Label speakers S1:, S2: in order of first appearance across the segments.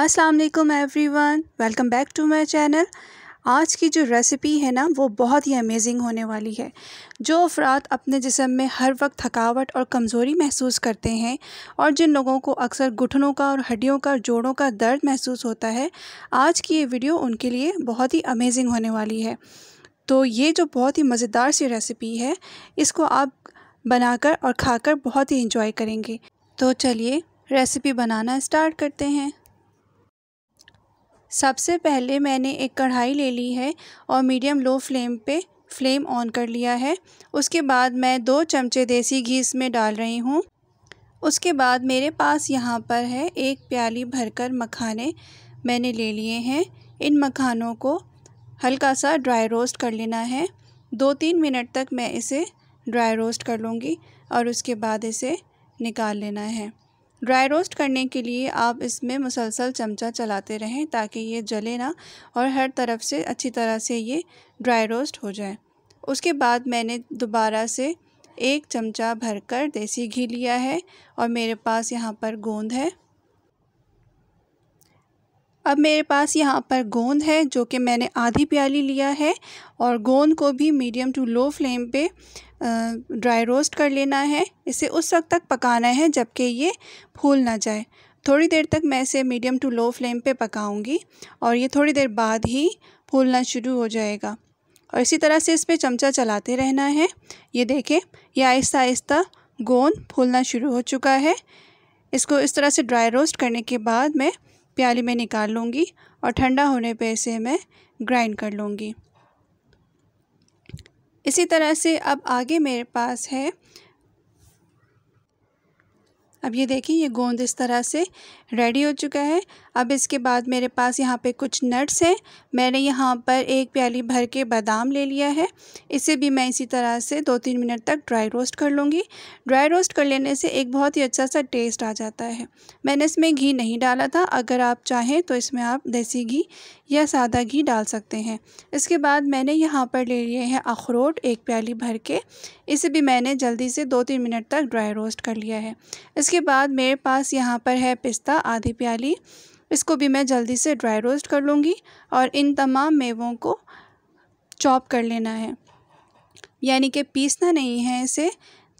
S1: अस्सलाम वालेकुम everyone welcome back to my channel आज की जो रेसिपी है ना वो बहुत ही अमेजिंग होने वाली है जो अफराद अपने जिसम में हर वक्त थकावट और कमज़ोरी महसूस करते हैं और जिन लोगों को अक्सर घुटनों का और हड्डियों का जोड़ों का दर्द महसूस होता है आज की ये वीडियो उनके लिए बहुत ही अमेजिंग होने वाली है तो ये जो बहुत ही मज़ेदार सी रेसिपी है इसको आप बनाकर और खाकर बहुत ही इंजॉय करेंगे तो चलिए रेसिपी बनाना स्टार्ट करते हैं सबसे पहले मैंने एक कढ़ाई ले ली है और मीडियम लो फ्लेम पे फ्लेम ऑन कर लिया है उसके बाद मैं दो चमचे देसी घी इसमें डाल रही हूँ उसके बाद मेरे पास यहाँ पर है एक प्याली भरकर मखाने मैंने ले लिए हैं इन मखानों को हल्का सा ड्राई रोस्ट कर लेना है दो तीन मिनट तक मैं इसे ड्राई रोस्ट कर लूँगी और उसके बाद इसे निकाल लेना है ड्राई रोस्ट करने के लिए आप इसमें मुसलसल चमचा चलाते रहें ताकि ये जले ना और हर तरफ से अच्छी तरह से ये ड्राई रोस्ट हो जाए उसके बाद मैंने दोबारा से एक चमचा भरकर देसी घी लिया है और मेरे पास यहाँ पर गोंद है अब मेरे पास यहाँ पर गोंद है जो कि मैंने आधी प्याली लिया है और गोंद को भी मीडियम टू लो फ्लेम पे ड्राई रोस्ट कर लेना है इसे उस वक्त तक पकाना है जबकि ये फूल ना जाए थोड़ी देर तक मैं इसे मीडियम टू लो फ्लेम पे पकाऊंगी और ये थोड़ी देर बाद ही फूलना शुरू हो जाएगा और इसी तरह से इस पर चमचा चलाते रहना है ये देखें ये आहिस्ता आहिस्ता गोंद फूलना शुरू हो चुका है इसको इस तरह से ड्राई रोस्ट करने के बाद मैं प्याली में निकाल लूँगी और ठंडा होने पर इसे मैं ग्राइंड कर लूँगी इसी तरह से अब आगे मेरे पास है अब ये देखिए ये गोंद इस तरह से रेडी हो चुका है अब इसके बाद मेरे पास यहाँ पे कुछ नट्स हैं मैंने यहाँ पर एक प्याली भर के बादाम ले लिया है इसे भी मैं इसी तरह से दो तीन मिनट तक ड्राई रोस्ट कर लूँगी ड्राई रोस्ट कर लेने से एक बहुत ही अच्छा सा टेस्ट आ जाता है मैंने इसमें घी नहीं डाला था अगर आप चाहें तो इसमें आप देसी घी या सादा घी डाल सकते हैं इसके बाद मैंने यहाँ पर ले लिए हैं अखरोट एक प्याली भर के इसे भी मैंने जल्दी से दो तीन मिनट तक ड्राई रोस्ट कर लिया है इसके बाद मेरे पास यहाँ पर है पिस्ता आधी प्याली इसको भी मैं जल्दी से ड्राई रोस्ट कर लूँगी और इन तमाम मेवों को चॉप कर लेना है यानी कि पीसना नहीं है इसे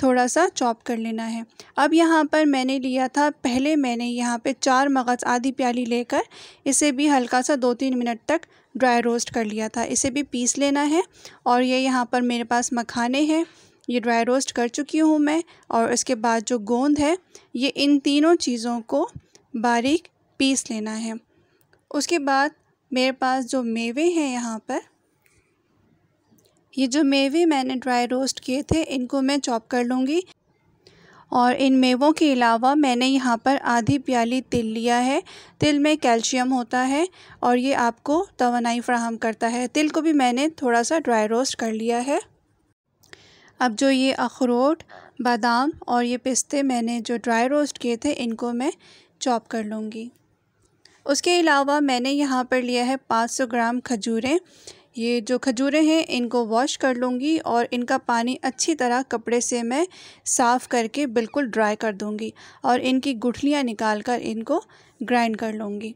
S1: थोड़ा सा चॉप कर लेना है अब यहाँ पर मैंने लिया था पहले मैंने यहाँ पे चार मगज़ आधी प्याली लेकर इसे भी हल्का सा दो तीन मिनट तक ड्राई रोस्ट कर लिया था इसे भी पीस लेना है और ये यहाँ पर मेरे पास मखाने हैं ये ड्राई रोस्ट कर चुकी हूँ मैं और इसके बाद जो गोंद है ये इन तीनों चीज़ों को बारीक पीस लेना है उसके बाद मेरे पास जो मेवे हैं यहाँ पर ये जो मेवे मैंने ड्राई रोस्ट किए थे इनको मैं चॉप कर लूँगी और इन मेवों के अलावा मैंने यहाँ पर आधी प्याली तिल लिया है तिल में कैल्शियम होता है और ये आपको तोनाई फ्राहम करता है तिल को भी मैंने थोड़ा सा ड्राई रोस्ट कर लिया है अब जो ये अखरोट बादाम और ये पिस्ते मैंने जो ड्राई रोस्ट किए थे इनको मैं चॉप कर लूँगी उसके अलावा मैंने यहाँ पर लिया है 500 ग्राम खजूरें ये जो खजूरें हैं इनको वॉश कर लूँगी और इनका पानी अच्छी तरह कपड़े से मैं साफ़ करके बिल्कुल ड्राई कर दूँगी और इनकी गुठलियाँ निकाल कर इनको ग्राइंड कर लूँगी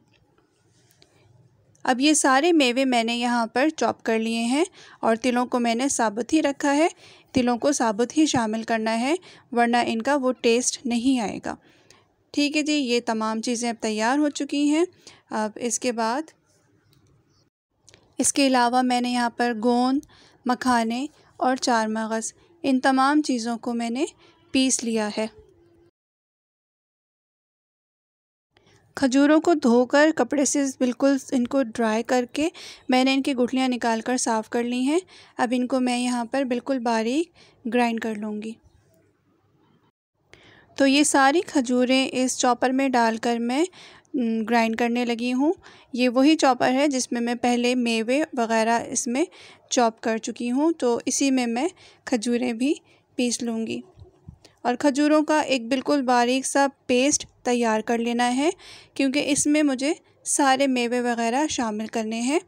S1: अब ये सारे मेवे मैंने यहाँ पर चॉप कर लिए हैं और तिलों को मैंने साबुत ही रखा है तिलों को साबुत ही शामिल करना है वरना इनका वो टेस्ट नहीं आएगा ठीक है जी ये तमाम चीज़ें अब तैयार हो चुकी हैं अब इसके बाद इसके अलावा मैंने यहाँ पर गोंद मखाने और चार मगज़ इन तमाम चीज़ों को मैंने पीस लिया है खजूरों को धोकर कपड़े से बिल्कुल इनको ड्राई करके मैंने इनकी गुठलियाँ निकाल कर साफ़ कर ली हैं अब इनको मैं यहाँ पर बिल्कुल बारीक ग्राइंड कर लूँगी तो ये सारी खजूरें इस चॉपर में डालकर मैं ग्राइंड करने लगी हूँ ये वही चॉपर है जिसमें मैं पहले मेवे वगैरह इसमें चॉप कर चुकी हूँ तो इसी में मैं खजूरें भी पीस लूँगी और खजूरों का एक बिल्कुल बारीक सा पेस्ट तैयार कर लेना है क्योंकि इसमें मुझे सारे मेवे वगैरह शामिल करने हैं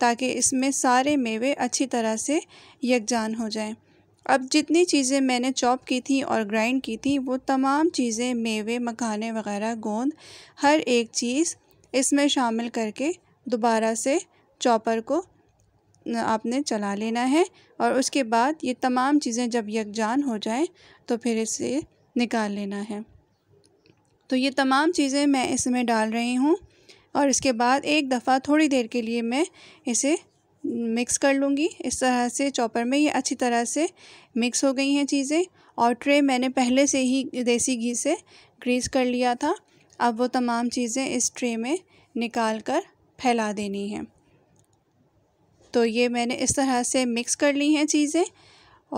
S1: ताकि इसमें सारे मेवे अच्छी तरह से यकजान हो जाएं अब जितनी चीज़ें मैंने चॉप की थी और ग्राइंड की थी वो तमाम चीज़ें मेवे मखाने वगैरह गोंद हर एक चीज़ इसमें शामिल करके दोबारा से चॉपर को आपने चला लेना है और उसके बाद ये तमाम चीज़ें जब यकजान हो जाए तो फिर इसे निकाल लेना है तो ये तमाम चीज़ें मैं इसमें डाल रही हूँ और इसके बाद एक दफ़ा थोड़ी देर के लिए मैं इसे मिक्स कर लूँगी इस तरह से चॉपर में ये अच्छी तरह से मिक्स हो गई हैं चीज़ें और ट्रे मैंने पहले से ही देसी घी से ग्रीस कर लिया था अब वो तमाम चीज़ें इस ट्रे में निकाल कर फैला देनी हैं तो ये मैंने इस तरह से मिक्स कर ली हैं चीज़ें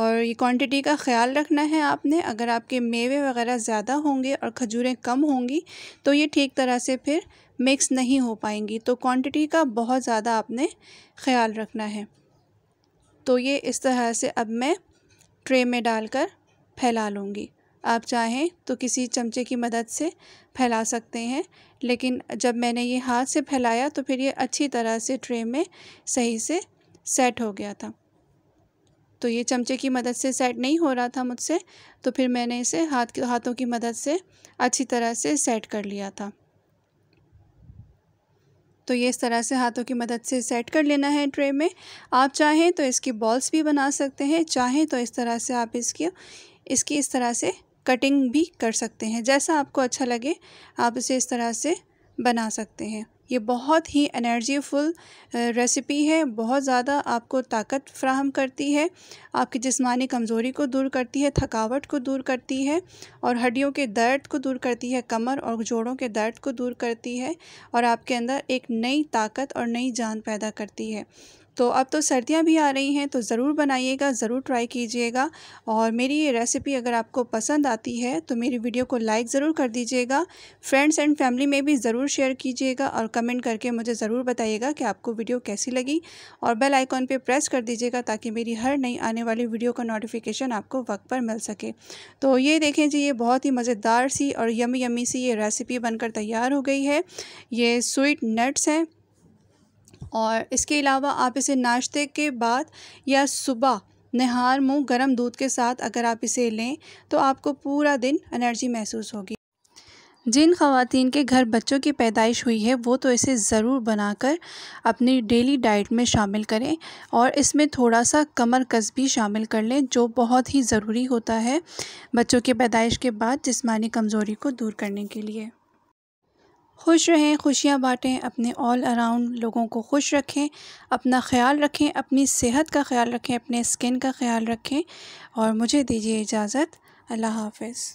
S1: और ये क्वांटिटी का ख्याल रखना है आपने अगर आपके मेवे वगैरह ज़्यादा होंगे और खजूरें कम होंगी तो ये ठीक तरह से फिर मिक्स नहीं हो पाएंगी तो क्वांटिटी का बहुत ज़्यादा आपने ख्याल रखना है तो ये इस तरह से अब मैं ट्रे में डालकर फैला लूँगी आप चाहें तो किसी चमचे की मदद से फैला सकते हैं लेकिन जब मैंने ये हाथ से फैलाया तो फिर ये अच्छी तरह से ट्रे में सही से सेट हो गया था तो ये चमचे की मदद से सेट नहीं हो रहा था मुझसे तो फिर मैंने इसे हाथ हाथों की मदद से अच्छी तरह से सेट कर लिया था तो ये इस तरह से हाथों की मदद से सेट कर लेना है ट्रे में आप चाहें तो इसकी बॉल्स भी बना सकते हैं चाहें तो इस तरह से आप इसकी इसकी इस तरह से कटिंग भी कर सकते हैं जैसा आपको अच्छा लगे आप इसे इस तरह से बना सकते हैं ये बहुत ही एनर्जीफुल रेसिपी है बहुत ज़्यादा आपको ताकत फ्राहम करती है आपकी जिस्मानी कमज़ोरी को दूर करती है थकावट को दूर करती है और हड्डियों के दर्द को दूर करती है कमर और जोड़ों के दर्द को दूर करती है और आपके अंदर एक नई ताकत और नई जान पैदा करती है तो अब तो सर्दियाँ भी आ रही हैं तो ज़रूर बनाइएगा ज़रूर ट्राई कीजिएगा और मेरी ये रेसिपी अगर आपको पसंद आती है तो मेरी वीडियो को लाइक ज़रूर कर दीजिएगा फ्रेंड्स एंड फैमिली में भी ज़रूर शेयर कीजिएगा और कमेंट करके मुझे ज़रूर बताइएगा कि आपको वीडियो कैसी लगी और बेल आइकॉन पर प्रेस कर दीजिएगा ताकि मेरी हर नई आने वाली वीडियो का नोटिफिकेशन आपको वक्त पर मिल सके तो ये देखें जी ये बहुत ही मज़ेदार सी और यमी यमी सी ये रेसिपी बनकर तैयार हो गई है ये स्वीट नट्स हैं और इसके अलावा आप इसे नाश्ते के बाद या सुबह नहार मुँह गर्म दूध के साथ अगर आप इसे लें तो आपको पूरा दिन एनर्जी महसूस होगी जिन खातन के घर बच्चों की पैदाइश हुई है वो तो इसे ज़रूर बनाकर अपनी डेली डाइट में शामिल करें और इसमें थोड़ा सा कमर कस भी शामिल कर लें जो बहुत ही ज़रूरी होता है बच्चों की पैदाइश के बाद जिसमानी कमज़ोरी को दूर करने के लिए खुश रहें खुशियाँ बाँटें अपने ऑल अराउंड लोगों को खुश रखें अपना ख्याल रखें अपनी सेहत का ख्याल रखें अपने स्किन का ख्याल रखें और मुझे दीजिए इजाज़त अल्लाह हाफिज़